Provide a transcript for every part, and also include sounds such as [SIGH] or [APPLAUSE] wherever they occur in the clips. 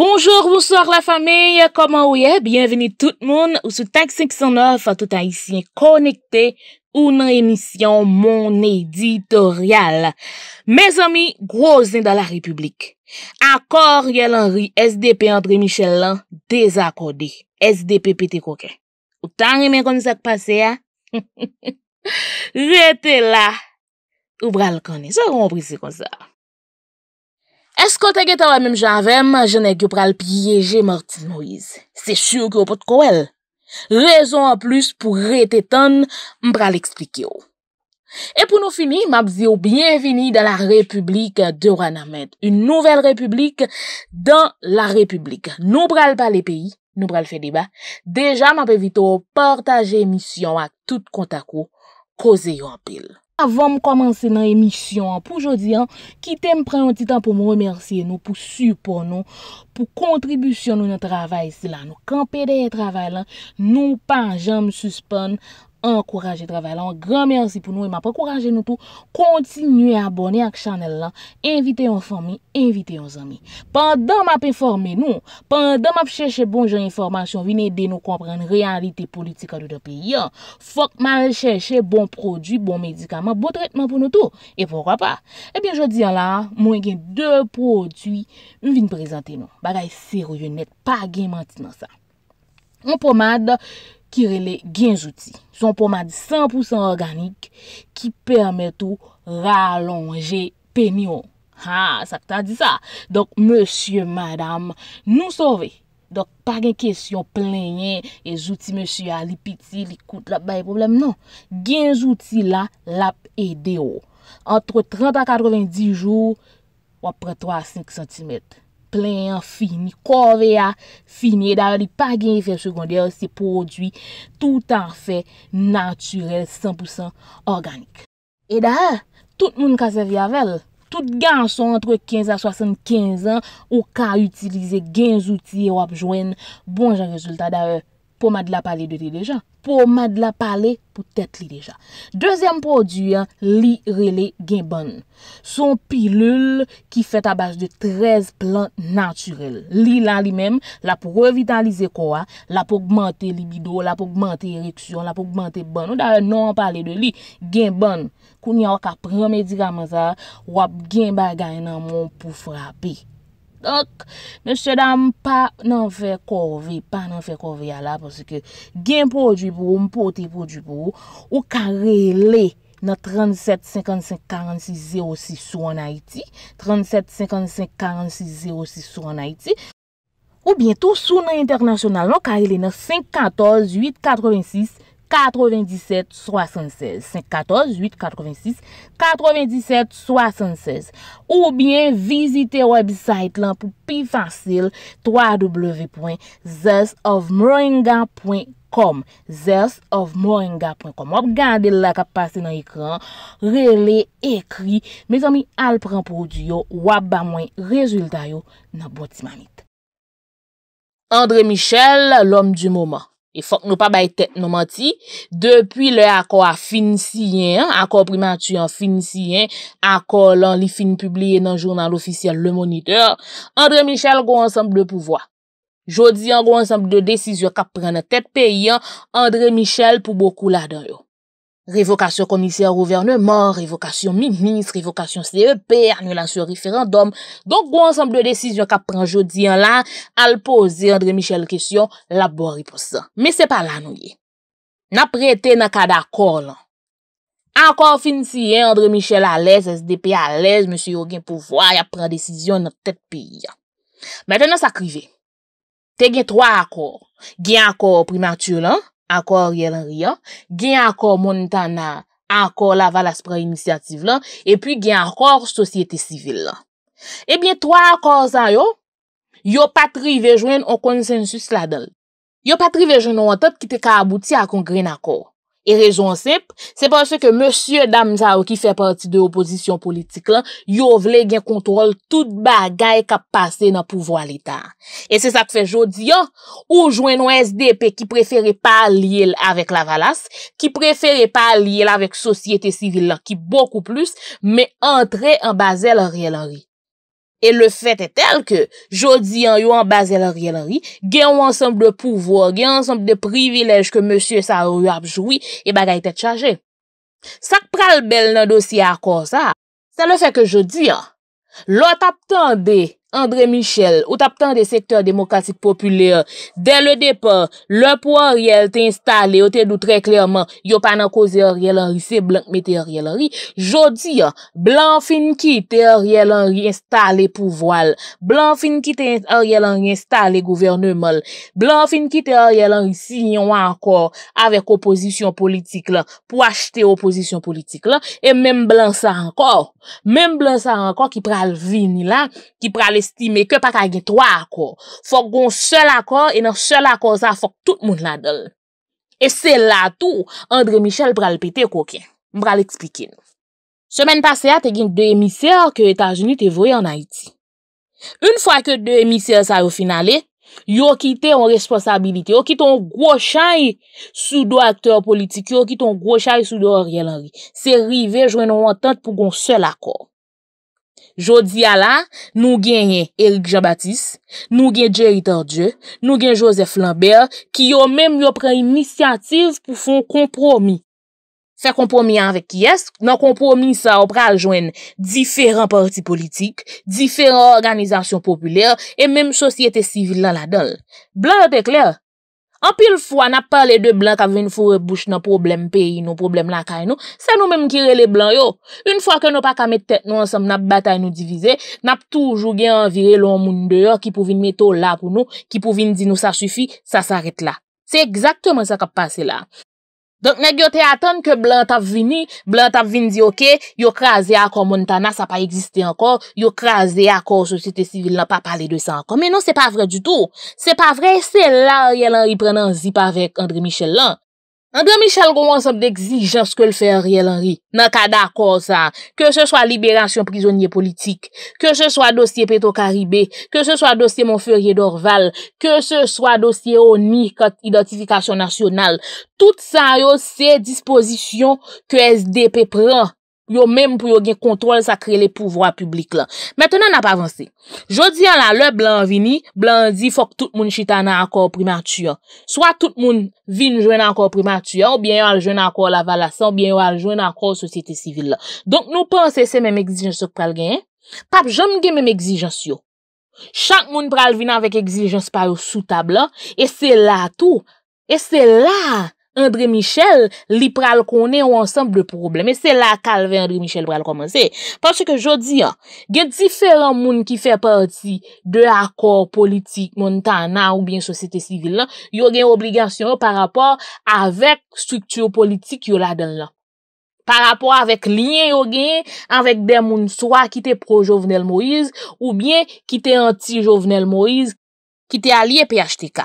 Bonjour, bonsoir la famye, koman ouye? Bienveni tout moun ou sou TAK 509 a tout a isyen konekte ou nan emisyon Mon Editorial. Mez ami, grozen da la republik. Akor yel anri, SDP andre Michel lan, dezakode. SDP pete koke. Ou tan remen koni sak pase ya? Rete la! Ou bral koni? Sa koman prisi kon sa? Esko te geta wè mèm jan vèm, jenèk yo pral piyeje martin mouiz. Se chou ki yo pot kowel. Rezon an plus pou rete ton, mpral eksplike yo. E pou nou fini, mabzi yo bienvini da la republik de Wanamed. Un nouvel republik dan la republik. Nou pral pa le peyi, nou pral fe deba. Deja mab evito portaje emisyon ak tout kontakou koze yo an pil. Avon m komanse nan emisyon, pou jodi an, ki te m pre yon titan pou m remersye nou, pou supo nou, pou kontribusyon nou nan travay si la nou. Kan pede yon travay lan, nou pan jan m suspon nou, Enkouraje travay lan, gran mersi pou nou E m ap akouraje nou tou Kontinye abone ak chanel lan Invite yon fami, invite yon zami Pandan m ap informe nou Pandan m ap chèche bon jen informasyon Vinè de nou kompren realite politika Dou do pe yon Fok m al chèche bon prodjou, bon medikaman Bon tretman pou nou tou E poukwa pa? Ebyen eh jodi yon lan, mwen gen dè prodjou Vinè prezante nou Bagay serou yon net, pa gen manti nan sa M pou mad Mwen gen ki rele genjouti. Son pouman di 100% organik ki permet ou ralonge penyon. Ha, sak ta di sa. Donk, monsye, madame, nou sove. Donk, pa gen kesyon plenye, e jouti monsye li piti, li koute, la baye problem, non. Genjouti la, la pe deyo. Antre 30 a 90 jou, wapre 3 a 5 cm. plen, fini, kovea, fini, eda ou li pa gen efek sekonde ou se podwi tout an fe naturel, 100% organik. E da ou, tout moun kase vi avel, tout gen son entre 15 a 75 an ou ka utilize gen zouti ou apjwen, bon jan rezultat da ou. Pou mad la pale de li dejan. Pou mad la pale pou tèt li dejan. Dezem produyan, li rele gen bon. Son pilul ki fè tabaj de 13 plant naturel. Li lan li menm, la pou revitalize kouwa. La pou augmente libido, la pou augmente ereksyon, la pou augmente bon. Ou da nan non, pale de li, gen bon. Kou ni wak apren medikaman sa, wap gen bagay nan moun pou frapi. Donk, mèche dam pa nan fè korve, pa nan fè korve ya la, pòsè ke gen pò djibou, mpote pò djibou, ou karele nan 37-55-46-06 sou an Haiti, 37-55-46-06 sou an Haiti, ou bientou sou nan internasyonal non, nan karele nan 5-14-8-86-86, 9776 514 886 9776 Ou bien visite website lan pou pi fansil www.theisofmoringa.com theisofmoringa.com Op gande la ka pase nan ekran rele ekri me zomi al pran pou diyo wap ba mwen rezulta yo nan boti manit André Michel, l'homme du moment E fok nou pa bay tèt nou manti, depi lè akò a fin siyen, akò primatuyen fin siyen, akò lan li fin publie nan jounan l'oficial le moniteur, André Michel goun ansamblè pou vwa. Jodi yon goun ansamblè de desizyon kap prenne tèt peyi an, André Michel pou boku la dè yo. Revokasyon komisyon rouvernement, revokasyon minis, revokasyon CEP, annulasyon referandom. Donk wonsan bon blè desisyon ka pren jodi an lan, al pose André Michel kesyon, la bo reposan. Me se pala nou ye. Na prete na kada akor lan. Ankor fin siye André Michel alèz, SDP alèz, M. Yorgen pou vwa, ya pren desisyon nan tet piye. Mèten nan sa krive. Te gen 3 akor. Gen akor primatur lan. akor Yelen Ria, gen akor Montana, akor la Valaspre inisiativ la, epi gen akor sosyete sivil la. Ebyen, eh to akor zan yo, yo patri vejwen o konsensus la del. Yo patri vejwen an wotot ki te ka abouti akongren akor. E rejon sep, se pan se ke monsye Damzau ki fe parti de oposisyon politik lan, yo vle gen kontrol tout bagay ka pase nan pouvo al eta. E se sa te fe jodi yo, ou jwen nou SDP ki preferi pa liye la avèk la valas, ki preferi pa liye la avèk sosyete sivil la ki boku plus, me antre an bazè la reyalori. E le fet e tel ke, jodi an yo an bazel an riyan an ri, gen wansanm de pouvo, gen wansanm de privilej ke monsye sa ou apjoui, e bagay tete chaje. Sak pral bel nan dosi a kwa sa, sa le fet ke jodi an, lo tap tan de. André Michel, ou tapten de sektèr demokratik populè, dè le depè, le pou an riel te installe ou te dou trè klèrman, yo pan an koze an riel anri, se blanke me te an riel anri jodi, blan fin ki te an riel anri installe pou voal, blan fin ki te an riel anri installe gouverneumol blan fin ki te an riel anri si yon ankor, avek oposisyon politik la, pou achete oposisyon politik la, e menm blan sa ankor, menm blan sa ankor ki pral vin la, ki pral Estime ke pa ka gen 3 akor, fok gon sel akor e nan sel akor sa fok tout moun nadol. E se la tou, Andre Michel bral pete kouke. Bral eksplikin. Semen pase ya te gen 2 emisyar ke Etat-Unis te voye an Haiti. Un fwa ke 2 emisyar sa yo finali, yo ki te yon responsabilite, yo ki ton gwo chay sou do akteur politik, yo ki ton gwo chay sou do oryel anri. Se rive jwen nou an tent pou gon sel akor. Jodi ala, nou genye El Gjabatis, nou genye Jerry Tordieu, nou genye Joseph Lambert, ki yo menm yo pren inisiativ pou fon kompromi. Fè kompromi anvek ki esk, nan kompromi sa yo pren aljwen diferan parti politik, diferan organizasyon populer, e menm sosyete sivil la la dol. Blan dekler! Anpil fwa, nap pa le de blan ka ven fwo rebouche nan problem peyi nou problem lakay nou, sa nou menm kire le blan yo. Un fwa ke nou pa kame tet nou ansam nap batay nou divize, nap toujou gen vire lon moun deyo ki pouvin meto la pou nou, ki pouvin di nou sa sufi, sa saret la. Se ekzakteman sa ka pase la. Donk neg yo te atan ke blan tap vini, blan tap vini di ok, yo kraze akor Montana sa pa egziste ankor, yo kraze akor sosyete sivil nan pa pale 200 ankor. Men nou se pa vre du tou, se pa vre se la yel an riprene an zip avek Andre Michel lan. Anbyan Michel Gouman sep dek zijan se ke l fè a riel anri. Nan kada akor sa, ke se swa liberasyon prizounye politik, ke se swa dosye Petro Karibè, ke se swa dosye Monferye Dorval, ke se swa dosye Oni kat identifikasyon nasyonal, tout sa yo se disposisyon ke SDP pran. Yo menm pou yo gen kontrol sa kre le pouvwa publik la. Meten an ap avanse. Jodi an la le blan vini, blan di fok tout moun chita nan akor primatuyan. Soa tout moun vin jouen akor primatuyan, ou bien yo aljouen akor la valasan, ou bien yo aljouen akor sosyete sivil la. Donk nou panse se menm egzijansok pral gen, pap jom gen menm egzijans yo. Chak moun pral vina vek egzijans par yo sou tab la, e se la tou, e se la. André Michel, li pral konen ou ansanp de probleme. E se la kalve André Michel pral komanse. Pansi ke jodi, ge diferan moun ki fe parti de akor politik, moun tan nan ou bien sosete sivil nan, yo gen obligasyon yo par rapor avek strukturo politik yo la den lan. Par rapor avek linye yo gen, avek den moun swa ki te pro Jovenel Moïse, ou bien ki te anti Jovenel Moïse, ki te alie PHTK.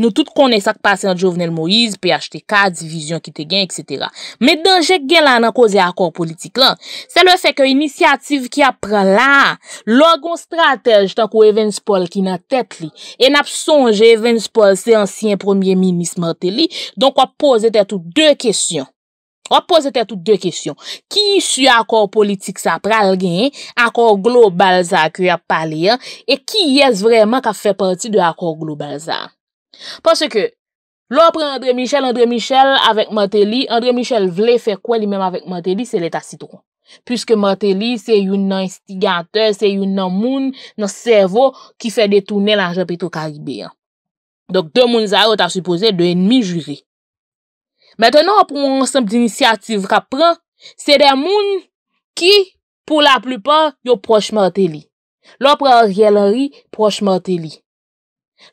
Nou tout konen sak pase nan Jovenel Moïse, PHTK, divizyon ki te gen, etc. Me danjek gen lan nan koze akor politik lan, se le seke inisiativ ki ap pral la, logon stratej tanko Evans Paul ki nan tet li, en ap sonje Evans Paul se ansyen premier ministre martel li, donk wap pose te tou 2 kesyon. Wap pose te tou 2 kesyon. Ki yi su akor politik sa pral gen, akor global za kri ap pali, e ki yi es vreman ka fe parti de akor global za? Paske, lopre André Michel, André Michel avèk Matéli, André Michel vle fè kwa li mèm avèk Matéli, se lè ta sitou. Piske Matéli, se youn nan instiganteur, se youn nan moun nan servo ki fè detounè lanjè pè tou Karibè. Dok, dè moun zaro ta supposè dè ennmi juri. Mètè nan, pou moun sem d'inisiativ rapran, se dè moun ki, pou la plupan, yo proche Matéli. Lopre Ariel Henry, proche Matéli.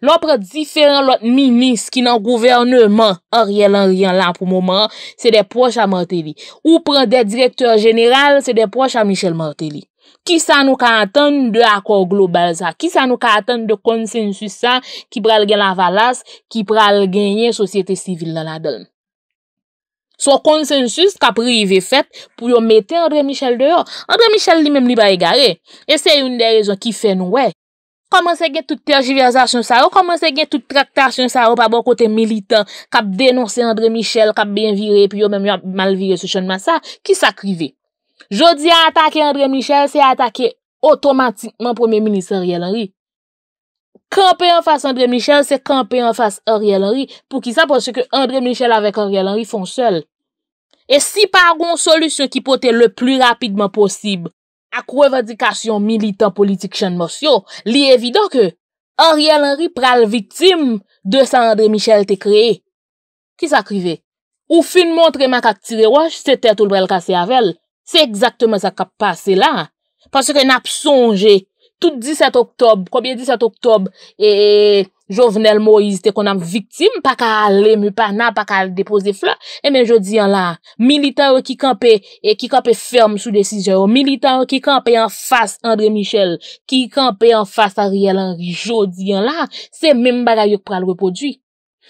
Lopre diferent lote minis ki nan gouvernement An riyen lan riyen lan pou mouman Se depoche a Martelly Ou prende direktor general se depoche a Michel Martelly Ki sa nou ka aten de akor global za Ki sa nou ka aten de konsensus sa Ki pral gen la valas Ki pral genye sosyete sivil nan la don So konsensus ka prive fet Pou yon mette André Michel deyo André Michel li mem li ba e gare E se yon de rezon ki fe nou we koman se gen tout terjiversasyon sa yo, koman se gen tout traktasyon sa yo, pa bon kote militant, kap denonsen Andre Michel, kap ben vire, pi yo men yo mal vire sou chanman sa, ki sa krive. Jodi a atake Andre Michel, se a atake otomatikman premier ministre Henri El Anri. Kampen an fase Andre Michel, se kampen an fase Henri El Anri, pou ki sa, pou se ke Andre Michel avek Henri El Anri fon sel. E si pa ron solusyon ki pote le plu rapidman posib, ak ou evadikasyon militan politik chan morsyo, li evidon ke, oryèl anri pral viktim, de san André Michel te kreye. Ki sa krive? Ou fin montreman kak tire waj, se tè tou lbrel kase avel, se ekzaktman sa kap pase la, pasè ke nap sonje. Toute 17 Oktob, koubyen 17 Oktob, jo venel Moïse te konam viktim pa ka alem ou pa nan pa ka depoze flan. E eh men jo diyan la, militan ou ki kampe ferm sou desisyon, militan ou ki kampe an fas André Michel, ki kampe an fas Ariel Henry, jo diyan la, se menm bagayouk pral repodu.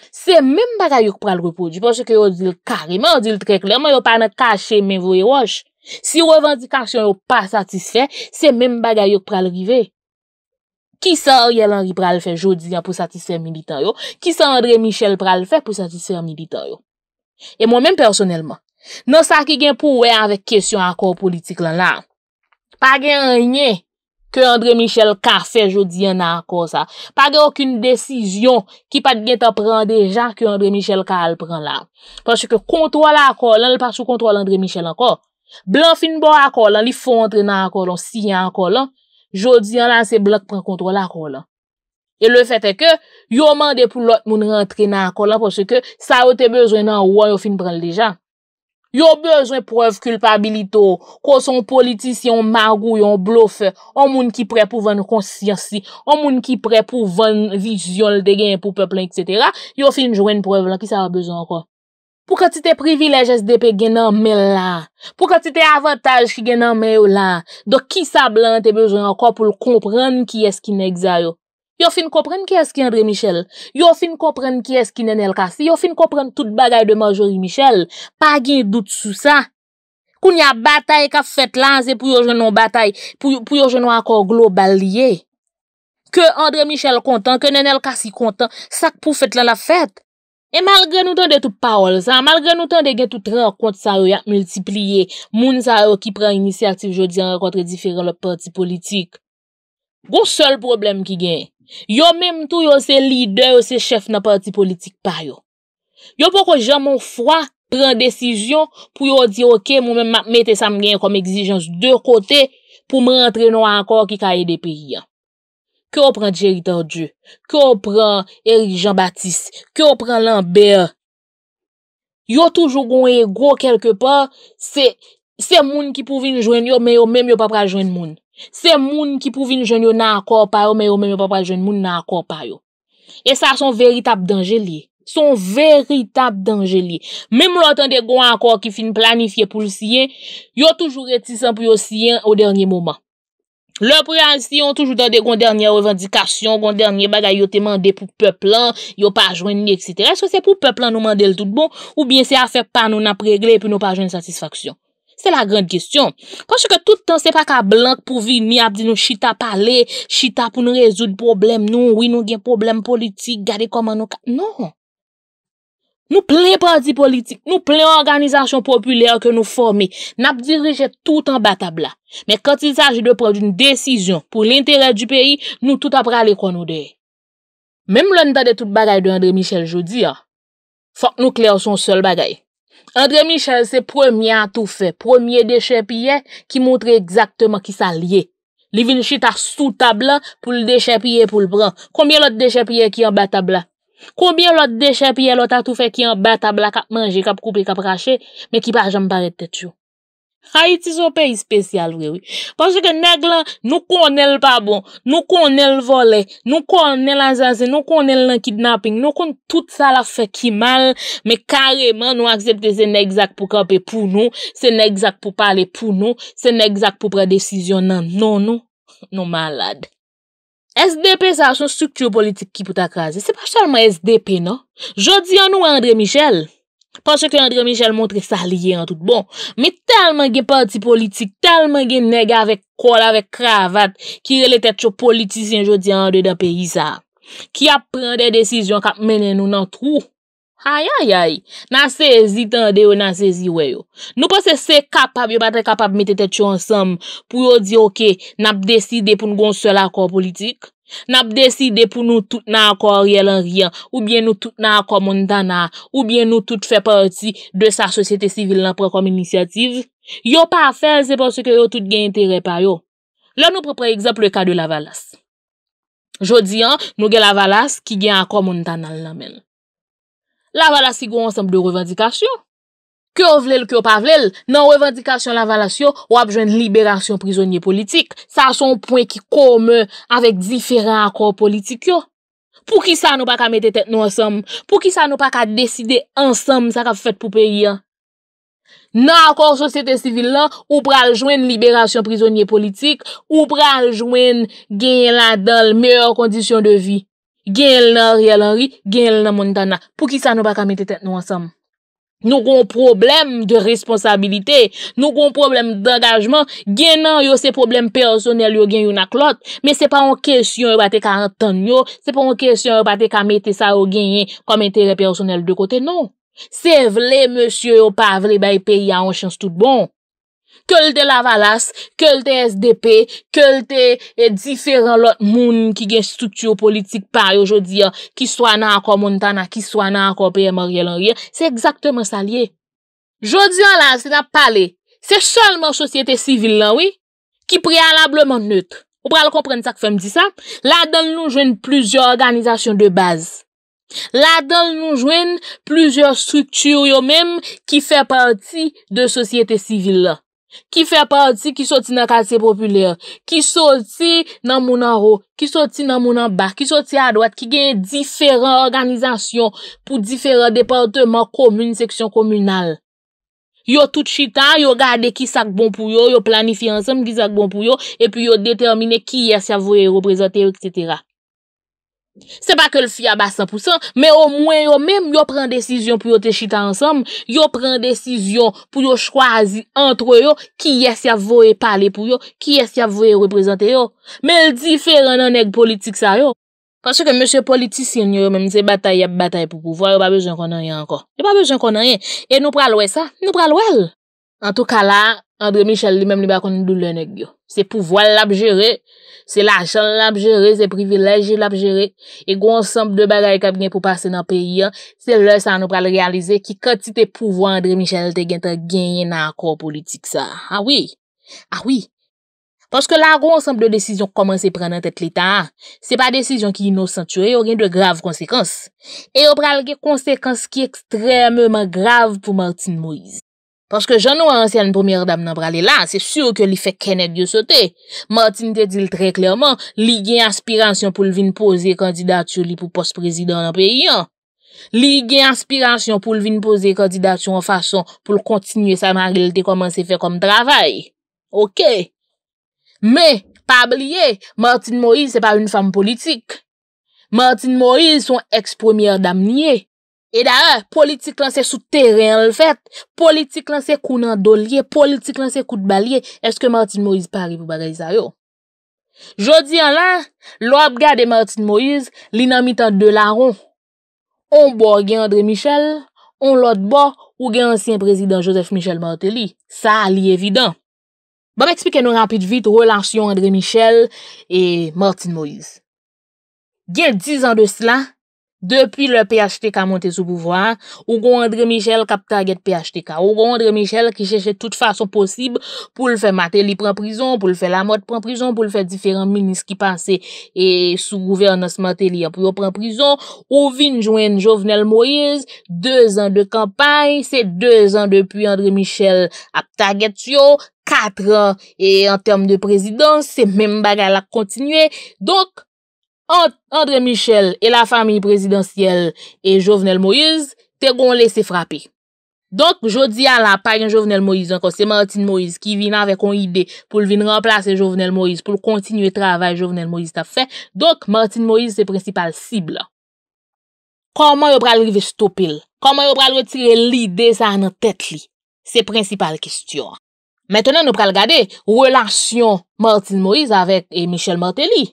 Se menm bagayouk pral repodu, pwosye ke yo dil karim, yo dil trekleman, yo panat kache menvou e wosh. Si revendikasyon yo pa satisfè, se mèm bagayok pral rive. Ki sa Yelenri pral fè jodi an pou satisfè militan yo? Ki sa André Michel pral fè pou satisfè militan yo? E mwen mèm personelman, non sa ki gen pou wè avèk kesyon an kor politik lan la. Pa gen an yè ki André Michel ka fè jodi an an kor sa. Pa gen okyoun desisyon ki pa gen ta pran deja ki André Michel ka al pran la. Blan fin bo akon lan, li fon rentre nan akon lan, si yan akon lan, jodi yon lan se blan pren kontrol akon lan. E le fet e ke, yo mande pou lot moun rentre nan akon lan, poske sa yo te bezwen nan woy yo fin prel dejan. Yo bezwen prev kulpabilito, kwa son politisi yon margou, yon blofe, yon moun ki pre pou ven konsyansi, yon moun ki pre pou ven vizyon degen pou peplen, etc. Yo fin jwen prev la ki sa yo bezwen akon. Pou ka ti te privilèje SDP genan mèl la. Pou ka ti te avantage ki genan mèl la. Do ki sa blan te bejwen akor pou l komprenn ki eskine egzay yo. Yo fin komprenn ki eskine André Michel. Yo fin komprenn ki eskine Nenel Kassi. Yo fin komprenn tout bagay de manjori Michel. Pa gen dout sou sa. Koun ya batay ka fèt lanze pou yo genon batay. Pou yo genon akor global liye. Ke André Michel kontan, ke Nenel Kassi kontan. Sak pou fèt lan la fèt. E malgre nou tan de tou paol sa, malgre nou tan de gen tou trenk kont sa yo yak multipliye, moun sa yo ki pren inisiatif jodi an rekontre diferan lop parti politik. Gou sol problem ki gen, yo menm tou yo se lider ou se chef nan parti politik pa yo. Yo pou ko jen moun fwa pren desisyon pou yo di ok moun menm apmete sa mgen kom egzijans de kote pou mwen rentre nou ankor ki kaye de pi yon. Kè ou pran Jerry Tardieu? Kè ou pran Eric Jean-Baptiste? Kè ou pran Lambert? Yo toujou gwen e gwo kelke pa, se moun ki pou vin jwen yo, men yo men yo pa pral jwen moun. Se moun ki pou vin jwen yo nan akor payo, men yo men yo pa pral jwen moun nan akor payo. E sa son veritab dangeli. Son veritab dangeli. Men moun lantande gwen akor ki fin planifiye pou lisyen, yo toujou retisan pou lisyen ou dernyi mouman. Le preansi yon toujou dan de kon dernye revendikasyon, kon dernye bagay yo te mande pou peplan, yo pa ajwen ni, etc. Se se pou peplan nou mande l tout bon, ou bien se afer pa nou na pregle, pou nou pa ajwen l satisfaksyon. Se la grand kestyon. Kwa se ke tout an se pa ka blan pou vin ni ap di nou chita pale, chita pou nou rezoud problem nou, ou nou gen problem politik, gade koman nou ka. Non. Nou ple parti politik, nou ple organizasyon populer ke nou formi, nap dirije tout an ba tabla. Men konti saj de prod un desisyon pou l'interet du peyi, nou tout apre ale kwa nou dey. Mem lon ta de tout bagay de André Michel jodi ya, fok nou kler son sol bagay. André Michel se premi an tou fe, premiye deshe piye ki montre ekzaktman ki sa liye. Li vin chita sou tabla pou l'deshe piye pou l'bran. Koumye l'ot deshe piye ki an ba tabla? Koubyen lot deche piye lot atou fe ki an bata blak ap manje kap koupi kap kache, me ki pa jam paret tetjou. Hayi ti sou peyi spesyal wè wè. Pansè ke neg la nou konen l pabon, nou konen l vole, nou konen l azazen, nou konen l lankidnaping, nou konen tout sa la fe ki mal, me kareman nou aksepte se negzak pou kape pou nou, se negzak pou pale pou nou, se negzak pou pre-desisyon nan non, non, non. nou nou nou malade. SDP sa a son strukturo politik ki pou ta kaze. Se pa chalman SDP no? Jodi an nou André Michel. Panche ki André Michel montre sa liye an tout bon. Me talman gen parti politik, talman gen nega avek kol, avek kravat, ki rele tèt chou politisyen jodi an an de da peyi sa. Ki ap pren de desisyon kap menen nou nan trou. Ayayay, nan sezi tan deyo nan sezi weyo. Nou pa se se kapap, yo pa te kapap metete chou ansam pou yo diyo ke nap deside pou nou gonsola akor politik, nap deside pou nou tout nan akor riyel an riyan, ou bien nou tout nan akor mondana, ou bien nou tout fe parti de sa sosyete sivil nan prekom inisiyatif, yo pa afer se panse ke yo tout gen intere pa yo. La nou prepre egzap le ka de Lavalas. Jodi an, nou gen Lavalas ki gen akor mondan nan lamen. la valasigo ansem de revadikasyon. Kyo vlel, kyo pavlel, nan revadikasyon la valasyon, wap jwen liberasyon prizonye politik. Sa son pwen ki kome avèk diferan akor politik yo. Pou ki sa nou pa ka mette tèt nou ansem? Pou ki sa nou pa ka deside ansem sa ka fèt pou peyi ya? Nan akor sosyete sivil la, ou pral jwen liberasyon prizonye politik, ou pral jwen genye la dal meyo kondisyon de vi. gen el nan realanri, gen el nan monitana, pou ki sa nou ba kamete ten nou ansam. Nou kon problem de responsabilite, nou kon problem d'engajman, gen nan yo se problem personel yo gen yon ak lot, men se pa an kesyon yo ba te ka antan yo, se pa an kesyon yo ba te kamete sa yo gen yon komentere personel de kote nou. Se vle monsye yo pa vle bay pe ya an chans tout bon. Kèl te Lavalas, kèl te SDP, kèl te eh, diferant lot moun ki gen strukturo politik pa yo jodi an, ki swa nan akon Montana, ki swa nan akon P.M.R.L.R., se ekzakteman sa liye. Jodi an la, se nan pale, se solman sosyete sivil la, wè, ki prealableman neutre. Ou pral kompren sa k fèm di sa, la donl nou jwen plujor organizasyon de baz. La donl nou jwen plujor strukturo yo mèm ki fè parti de sosyete sivil la. Ki fe parti ki soti nan kase populer, ki soti nan mounan ro, ki soti nan mounan bak, ki soti a doat, ki genye diferan organizasyon pou diferan departement, komune, seksyon komunal. Yo tout chitan, yo gade ki sak bon pou yo, yo planifi ansem ki sak bon pou yo, epi yo determine ki yase avoye reprezenter, etc. Se pa ke l fi a bas 100%, men o mwen yo menm yo pren desisyon pou yo te chita ansam, yo pren desisyon pou yo chwazi antro yo, ki es ya voye pale pou yo, ki es ya voye reprezenteyo. Men l di fer an aneg politik sa yo. Kansè ke mèche politisyen yo menm se batay ap batay pou kou, vwa yo pa bej an konan yon anko. Yo pa bej an konan yon. E nou pral wè sa, nou pral wè l. An tou kala... Andre Michel li mèm li bakon nou do lène gyo. Se pouvoan l ap jere, se l ajan l ap jere, se privilèje l ap jere, e gwo ansanp de bagay kap gen pou pase nan peyi an, se lè san nou pral realize ki kati te pouvoan Andre Michel te gen te genyen nan akor politik sa. Awi, ah awi. Ah Paske la gwo ansanp de desisyon komanse prenen tèt l étan, se pa desisyon ki inosenture, yo gen de grav konsekans. E yo pral gen konsekans ki ekstremèman grav pou Martin Moise. Paske jen ou ansen pou mè dam nan pralè la, se sur ke li fe Kenneth Yosote. Martin te dil tre klerman, li gen aspirasyon pou l vin pose kandidat yo li pou pos prezidant nan peyi an. Li gen aspirasyon pou l vin pose kandidat yo an fason pou l kontinye sa maril te koman se fe kom travay. Ok. Me, pa blie, Martin Moïse se pa un fam politik. Martin Moïse son ex-premier dam niye. E daè, eh, politik lanse sou teren l fèt, politik lanse kou nan dolye, politik lanse kou d'balye, eske Martin Moïse pa ari pou bagay sa yo. Jodi an lan, lò ap gade Martin Moïse, li nan mitan de laron. On bò gen André Michel, on lò d'bò, ou gen ansyen prezident Joseph Michel Martelly. Sa li evidant. Ba m'eksplike nou rampit vit ou lanche yon André Michel e Martin Moïse. Gen dizan de silan, Depi le PHTK a monté sou bouvoar, ou kon Andre Michel kapta gete PHTK. Ou kon Andre Michel ki chèche tout fason posib pou l fè Matéli pren prison, pou l fè Lamotte pren prison, pou l fè diferent minis ki panse e sou gouverne se Matéli a prou pren prison. Ou vin jwen Jovenel Moïse, 2 an de kampay, se 2 an depi Andre Michel ap ta gete yo, 4 an. E an term de prezidans, se men bagal a kontinue. Donk, entre Michel et la famille présidentielle et Jovenel Moïse, te gon lese frappé. Donk, jodi an la pa yon Jovenel Moïse, an kon se Martin Moïse ki vin avèk yon ide pou vin remplase Jovenel Moïse, pou kontinuye travè Jovenel Moïse ta fè, donk Martin Moïse se prinsipal sibla. Koman yo pral rivestopil? Koman yo pral retirè l'ide sa an an tèt li? Se prinsipal kestyon. Mètènen yo pral gade, relasyon Martin Moïse avèk Michel Martelly.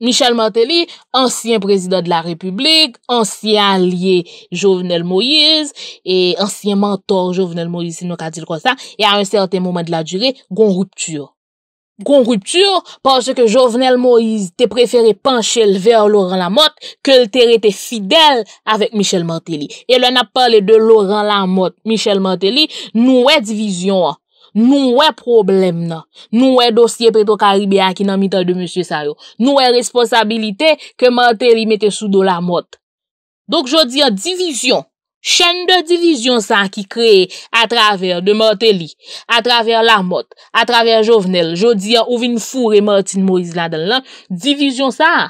Michel Martelly, ansyen prezidat de la republik, ansyen alye Jovenel Moïse, ansyen mentor Jovenel Moïse, se nou ka dil kwa sa, e a un serte moment de la jure, gon ruptur. Gon ruptur parce ke Jovenel Moïse te preferi panche el ver Laurent Lamotte, ke l teri te fidel avek Michel Martelly. E lè na pale de Laurent Lamotte, Michel Martelly, nou e divizyon an. Nou wè problem nan, nou wè dosye preto Karibia ki nan mitan de M. Sarou, nou wè responsabilite ke Martelly mette sou do la mot. Dok jò diyan, divizyon, chen de divizyon sa ki kreye a traver de Martelly, a traver la mot, a traver Jovenel, jò diyan, ouvin fure Martin Moislade, divizyon sa a.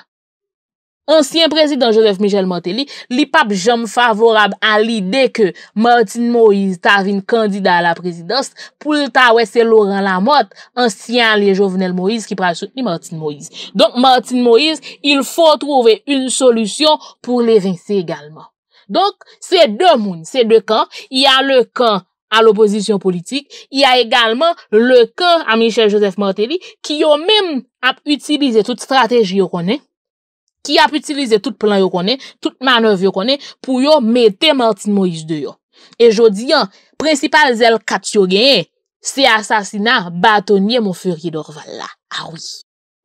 Ansyen prezident Joseph Michel Martelly, li pap jom favorab al ide ke Martine Moïse tave yon kandida la prezidans pou lta wese Laurent Lamotte, ansyen li jovenel Moïse ki praj sout ni Martine Moïse. Donk Martine Moïse, il fò trove yon solusyon pou lè vinsè egalman. Donk, se de moun, se de kan, y a le kan al oposisyon politik, y a egalman le kan a Michel Joseph Martelly ki yo mèm ap utibize tout strategi yo konen, Ki ap utilize tout plan yo konen, tout manev yo konen pou yo mete Martin Moïse de yo. E jodi, principal zel kat yo genye, se asasina batonye mou furye d'orval la. A wis.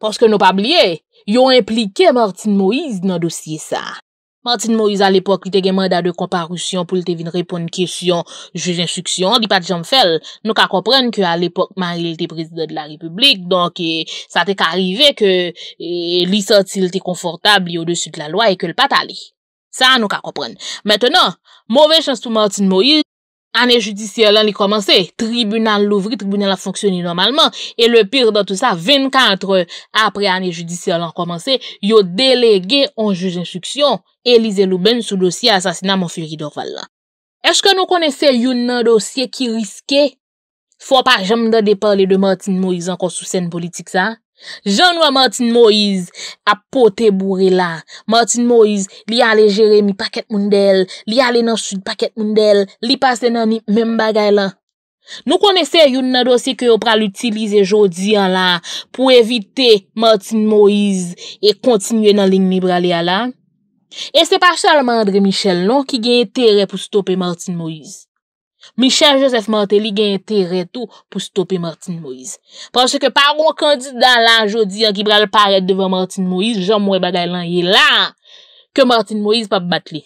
Poske nou pa bliye, yo implike Martin Moïse nan dosye sa. Martin Moïse, al epok, li te genman da de komparousyon pou li te vin repon kèsyon juje instruksyon. Di pati jom fel, nou ka komprenn ke al epok, Marie, li te prezidè de la republik, donk, sa te ka arrive ke li sotil te konfortab li yo desu de la lwa e ke l pat alè. Sa, nou ka komprenn. Mètenan, mouve chans tou Martin Moïse. Ane judisyon lan li komanse, tribunal louvri, tribunal la fonksyon ni normalman, e le pyr dan tout sa, 24 apre ane judisyon lan komanse, yo delege on juj insuksyon, Elize Louben sou dosye asasina Mofi Ridorval la. Eske nou kone se yon nan dosye ki riske? Fwa pa jem da deparle de Martin Morrison kon sou sen politik sa? Janwa Martin Moïse apote bourre la. Martin Moïse li ale jere mi paket moun del, li ale nan sud paket moun del, li pase nan ni mem bagay la. Nou kone se yon nan dosye ki yo pral utilize jodi an la pou evite Martin Moïse e kontinye nan ling libra li ala. E se pa chal mandre Michel non ki gen tere pou stope Martin Moïse. mi chè Joseph Martelly gen terè tou pou stopè Martin Moïse. Pan se ke par ou kondi dan lan jodi an ki brel paret devan Martin Moïse, jom mwen bagay lan yè lan ke Martin Moïse pap bat lè.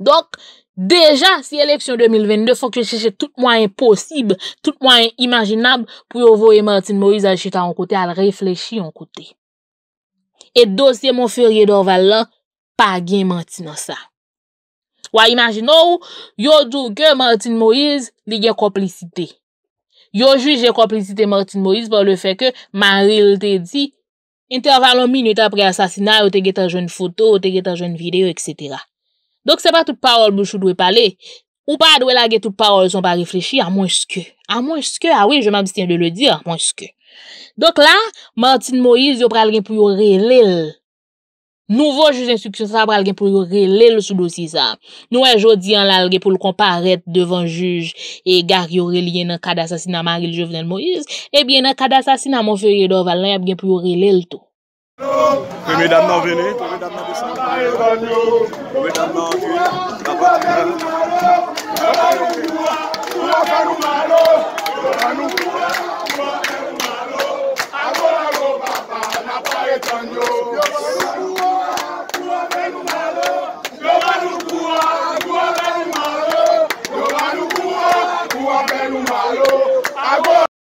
Donk, deja si eleksyon 2022, fok jè chèche tout mwen imposib, tout mwen imaginab pou yo voye Martin Moïse al chèta yon kote, al reflechi yon kote. Et dosye mwen fèrye dor val lan, pa gen Martinò sa. Ou a imagina ou, yo dourke Martin Moïse li gen komplicite. Yo ju gen komplicite Martin Moïse pou le fe ke man reel te di, intervalon minute apre asasina, ou te gen ta joun foto, ou te gen ta joun video, etc. Dok se pa tout parol bou chou dwe pale, ou pa dwe la gen tout parol zon pa reflechi, a monske. A ah monske, a we, je m'abstien de le dir, a monske. Dok la, Martin Moïse yo pral gen pou yo reel el. Nouvo juz instruksyon sa bral gen pou yore lèl sou dosisa. Nou e jodi an lal gen pou l kon paret devan juz e gar yore liye nan kada sasina Maril Jovren Moïse, e bie nan kada sasina Monfeu Yedov al lèl gen pou yore lèl tou.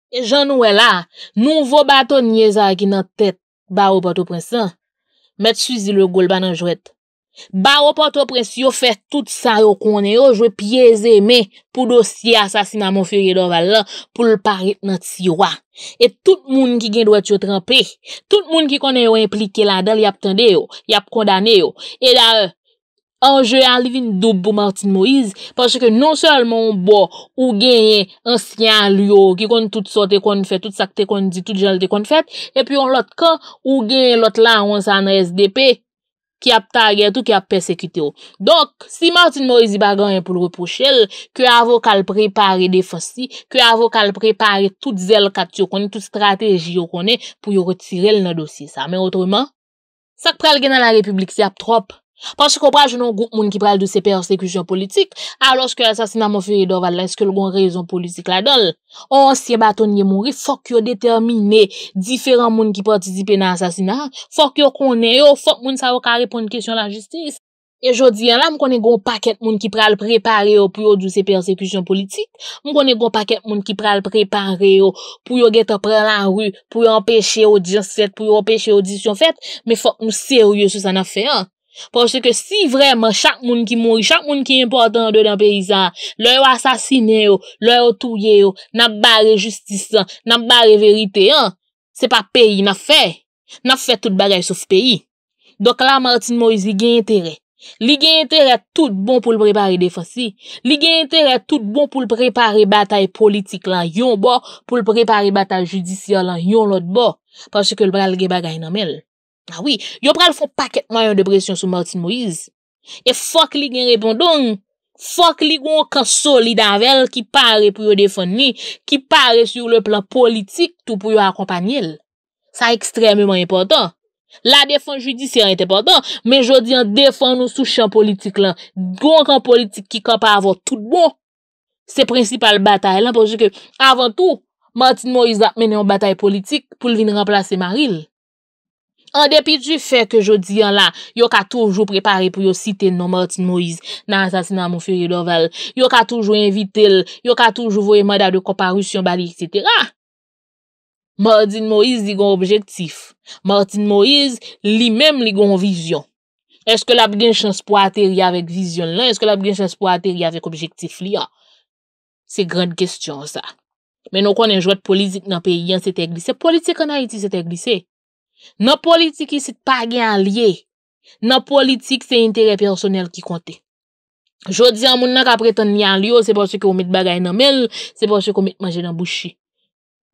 E jan wè e la, nou vò baton nye zaki nan tèt baro pato prensan, met suzi lò gòl ban nan jwèt. Baro pato prens yo fè tout sa yo konen yo, jwè piye zème pou dosye asasina moun fè yè do valan pou l'parit nan tsywa. E tout moun ki gen dwè tsyo trempè, tout moun ki konen yo implike la del, yap tende yo, yap kondane yo, eda yo. Anjè alivin dobo Martin Moïse, porsè ke non sèlman bo ou genye ansyen lyo ki kon tout sa te kon fè, tout sa te kon di, tout jan te kon fè, epi yon lot ka ou genye lot la ou ansan na SDP ki ap taget ou ki ap persekite ou. Donk, si Martin Moïse i bagan yon pou l repoushel, ki avokal prepare de fosi, ki avokal prepare tout zel kat yo kon, ki avokal prepare tout strategi yo kon, pou yo retire l nan dosi sa. Men otreman, sak prel genan la republik si ap trop. Pansi ko praj nou gout moun ki pral dou se persekwisyon politik, alos ke asasina moun fere do val la, eske l goun reyon politik la dol. Ou ansye batonye mouri, fok yo determine diferan moun ki prantisipe nan asasina, fok yo kone yo, fok moun sa yo ka repon kèsyon la jistis. E jodi an la, m konen goun paket moun ki pral prepare yo pou yo dou se persekwisyon politik, m konen goun paket moun ki pral prepare yo pou yo gete pral la ru, pou yo empèche audisyon fèt, mè fok nou serye sou san a fè an. Pwase ke si vreman chak moun ki moun, chak moun ki important de nan peyizan, lèw asasine yo, lèw touye yo, nan bare justisan, nan bare veriteyan, se pa peyi nan fe, nan fe tout bagay souf peyi. Dok la Martin Moise li gen entere, li gen entere tout bon pou l'prepare defosi, li gen entere tout bon pou l'prepare batay politik lan yon ba, pou l'prepare batay judisyon lan yon lot ba, pwase ke l pralge bagay nan mel. Awi, ah yo pral foun paket mayon depresyon sou Martin Moïse. E fok li gen repondon, fok li gwen konsolidavel ki pare pou yo defon ni, ki pare sou le plan politik tou pou yo akompanyel. Sa ekstrememan important. La defon judisyen entepantan, men jodi an defon nou sou chan politik lan, gwen kan politik ki kap avon tout bon. Se prinsipal batay lan pou jek yo, avon tou, Martin Moïse ap menen yon batay politik pou l vin remplase Maril. An depi tu fè ke jo diyan lan, yo ka toujou prepare pou yo site nan Martin Moïse nan Asasinan Moufie Odovel, yo ka toujou invite l, yo ka toujou voye mada de komparusyon bali, etc. Martin Moïse li gon objektif. Martin Moïse li menm li gon vizyon. Eske la bgen chans pou ateri avèk vizyon lan? Eske la bgen chans pou ateri avèk objektif li? Se grand gestyon sa. Men nou konen jwet polizik nan peyi an sete glise. Polizik an ha iti sete glise. Nan politik yisit pa gen an liye, nan politik se interè personel ki kontè. Jodi an moun nan kapre ton liyan liyo, se pa sou ke ou mit bagay nan mil, se pa sou ke ou mit manje nan bouchi.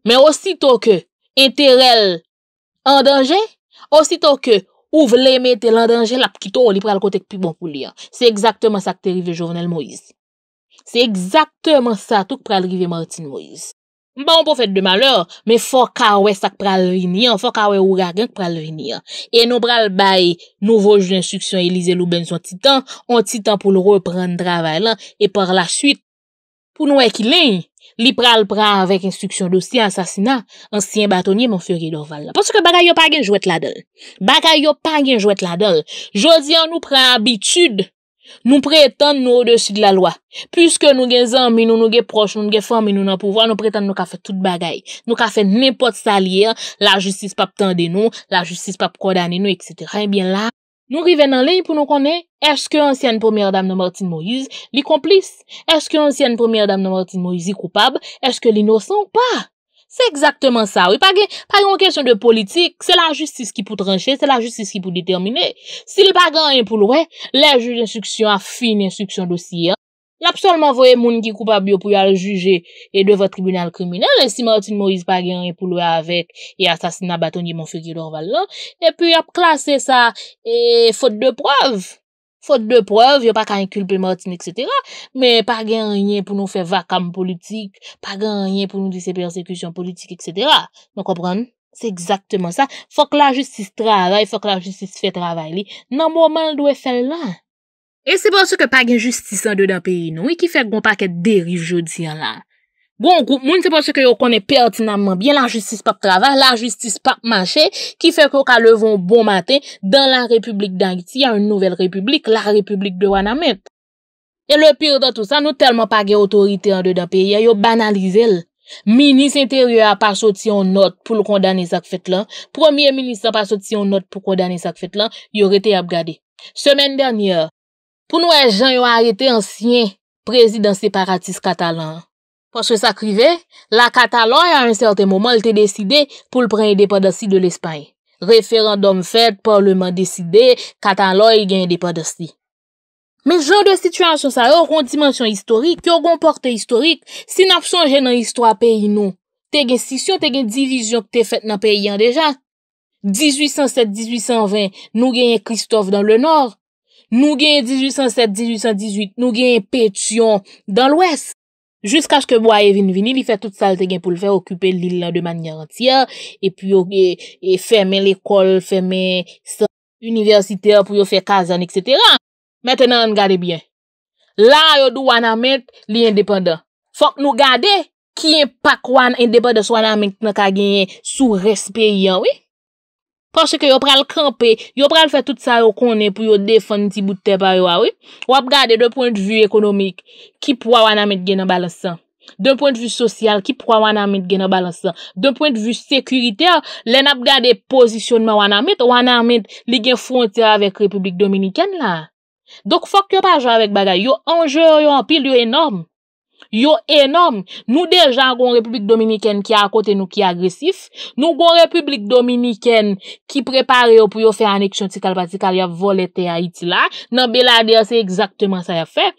Men osito ke interèl an denje, osito ke ou vle men tel an denje, la pkito ou li pral kontèk pi bon pou liyan. Se ekzaktèman sa kte rive Jovenel Moïse. Se ekzaktèman sa tout pral rive Martin Moïse. Bon, pou fèt de malè, mè fò kawè sak pral vini, fò kawè ou ragèn k pral vini. E nou pral bay nou voj l'instruksyon Elize Louben son titan, on titan pou l'ro pran travè la, e par la süt, pou nou ek ilè, li pral pran avèk instruksyon dosi, ansasina, ansyen batonye, mò fè rie dorval la. Pòsè ke bagay yo pagyen jwèt la del. Bagay yo pagyen jwèt la del. Jozian nou pran abitud, Nou preten nou ou desi de la lwa. Piske nou gen zan, men nou nou gen proche, nou nou gen fon, men nou nan pouvoi, nou preten nou ka fe tout bagay. Nou ka fe nepot salyer, la justis pap tende nou, la justis pap kodane nou, etc. Ebyen eh la, nou riven nan le pou nou konen, eske ansyen premier dam nan Martin Moïse li komplis? Eske ansyen premier dam nan Martin Moïse li koupab? Eske li noson pa? Sè ekzaktman sa, wè, paga yon kesyon de politik, sè la justis ki pou tranche, sè la justis ki pou determinè. Si lè paga yon yon pou louè, lè juj d'instruksyon a fin instruksyon dosiyen. Lapsolman voye moun ki koupa biyo pou yon jujè de vò tribunal kriminelle, si Martin Maurice paga yon yon pou louè avèk, yon asasina baton yon moun fèk yon valon, epi yon ap klasè sa fote de pov. Fote de preu, yon pa ka inkulpe motin, etc. Men, pa gen yon pou nou fe vakam politik, pa gen yon pou nou dise persekusyon politik, etc. Non kompran? Se exaktman sa. Fok la justis travay, fok la justis fe travay li. Nan mouman l doye fel lan. E se bon sou ke pa gen justis an do dan peyi nou, e ki fek goun pa ke derive jodi an lan. Gon kou, moun se panse ki yo konen pertinanman Bien la justice pa k travè, la justice pa k manche Ki fek yo ka levon bon matè Dan la republik d'Angiti Ya un nouvel republik, la republik de Wanamè E le pyr da tout sa Nou telman pa ge otorite an de da pe Ya yo banalize l Minis intèryè a pa soti yon not Pou l kondanè sak fèt lan Premier minis a pa soti yon not Pou kondanè sak fèt lan Yor ete ap gade Semèn dènyè Pou nou e jan yon arete ansyen Prezident separatis Katalan Paske sa krive, la Kataloy a un serte moman l te deside pou l pren depadasi de l Espany. Referandom fet, parleman deside, Kataloy gen depadasi. Nou joun de situasyon sa yon kon dimensyon istorik, ki yon kon porte istorik, si nan psonje nan istwa peyi nou, te gen sisyon, te gen divizyon ki te fet nan peyi an deja. 1807-1820, nou gen Kristof dan le nor. Nou gen 1807-1818, nou gen Petion dan l ouest. Jus kache ke bo a evin vinil, i fe tout salte gen pou l fe okupe l il la deman nyan entiyan, epi yo fe men l ekol, fe men universite, pou yo fe kazan, etc. Metenan an gade byen. La yo do wana met li independa. Fok nou gade ki en pak wane independa sou wana menk na kagen sou respen yon wey. Porsè ke yo pral krampè, yo pral fè tout sa yo konè pou yo defon niti boutè pa yo awi. Ah Wap gade dè point vyu ekonomik, ki pwa wana mèd gen a balasan. Dè point vyu sosyal, ki pwa wana mèd gen a balasan. Dè point vyu sekurite, ah, lè nap gade posisyonman wana mèd, wana mèd li gen frontè avèk Republik Dominikèn la. Dok fòk yo pa jò avèk bagay, yo anjè yo anpil, yo enòm. Yo enom, nou dejan goun Republik Dominiken ki akote nou ki agresif, nou goun Republik Dominiken ki prepare yo pou yo fe aneksyon ti kalpati kal ya volete a iti la, nou belade ya se ekzakteman sa ya fe.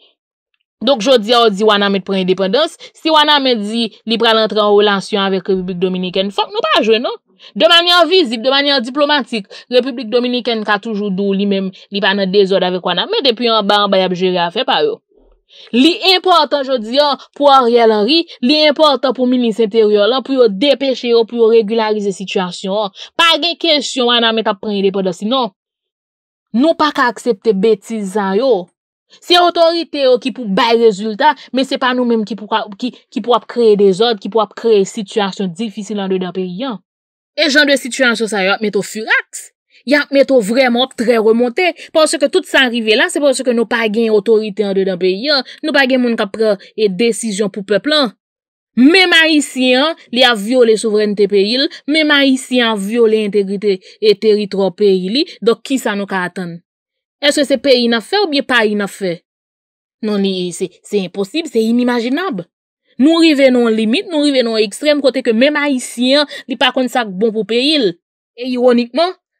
Dok jodi ya ou di wana met prendipendans, si wana met di li pran entran ou lansyon avek Republik Dominiken, fok nou pa jwen nou. Demanyan vizib, demanyan diplomatik, Republik Dominiken ka toujou dou li men, li pa nan dezod avek wana, me depi yon bar bayab jere a fe pa yo. Li important jodi yo pou Ariel Henry, li important pou milis interior la pou yo depèche yo, pou yo regularize situasyon yo. Pa gen kèsyon anan mè tap prenye depè de sinon. Nou pa ka aksepte betizan yo. Se otorite yo ki pou bay rezultat, mè se pa nou mèm ki pou ap kreye dezod, ki pou ap kreye situasyon difisyon an de dapè yon. E jan de situasyon sa yo mè to furaks. Ya meto vreman tre remonte. Pon se ke tout san rive la, se pon se ke nou pa gen otorite an de dan peyi an, nou pa gen moun ka pre et desijon pou peplan. Mèm a isi an, li a viole souvrente peyi li, mèm a isi an viole entegrite et teritro peyi li, dok ki sa nou ka atan. Eske se peyi na fe ou biye pa yi na fe? Noni, se, se imposib, se inimaginab. Nou rive non limit, nou rive non ekstrem, kote ke mèm a isi an, li pa kon sa bon pou peyi li.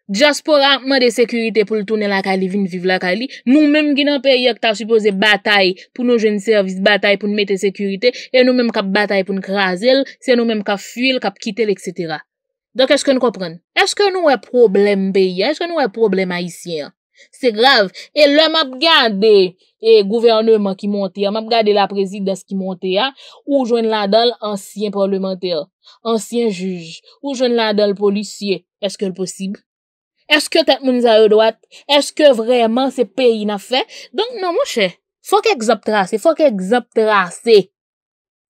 Jas por apman de sekurite pou l toune lakali vin viv lakali, nou menm gin an peye ak ta supose batay pou nou jen servis, batay pou n mette sekurite, e nou menm kap batay pou n krasel, se nou menm kap fwil, kap kitel, etc. Dok eske nou kompren? Eske nou e problem peye? Eske nou e problem a isye? Se grav, e lè map gade, e gouvernement ki monte ya, map gade la prezid das ki monte ya, ou jwen la dal ansyen parlementer, ansyen juj, ou jwen la dal polisye, eske l posib? Eske tep moun za e doat? Eske vreman se peyi na fe? Donk nan mwoshe, fwa ke egzop trase, fwa ke egzop trase,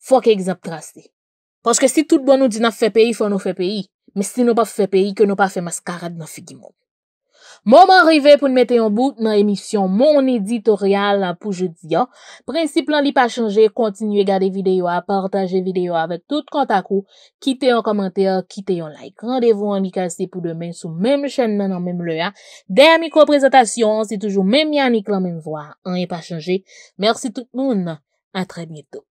fwa ke egzop trase. Paske si tout bon nou di na fe peyi, fwa nou fe peyi. Men si nou pa fe peyi, ke nou pa fe maskarad nan figi moun. Mouman rive pou n mette yon bout nan emisyon Mon Editorial pou jodi. Principle an li pa chanje, kontinuye gade videyo, partaje videyo avet tout kontakou, kite yon komentary, kite yon like. Rendez-vous an li kase pou demen sou menm chen nan an menm le a. Den mikro prezentasyon, se toujou menm yanik lan menm vwa. An li pa chanje. Mersi tout moun. A tre mito.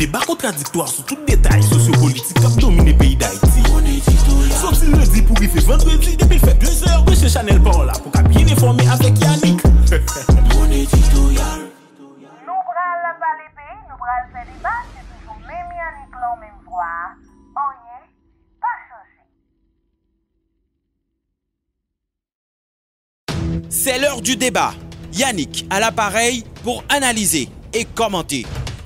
Débat contradictoire sou tout detay Sosyo-politik kap domine peyi d'Haïti dit pour pou fait vendredi le le 2 heures de che chanel pour la Pou ka bien informé avec Yannick Mon [LAUGHS] editorial Nous pral la pale peyi, nou pral fe débat, C'est toujours même Yannick même y est, pas changé. C'est l'heure du débat. Yannick à l'appareil pour analyser et commenter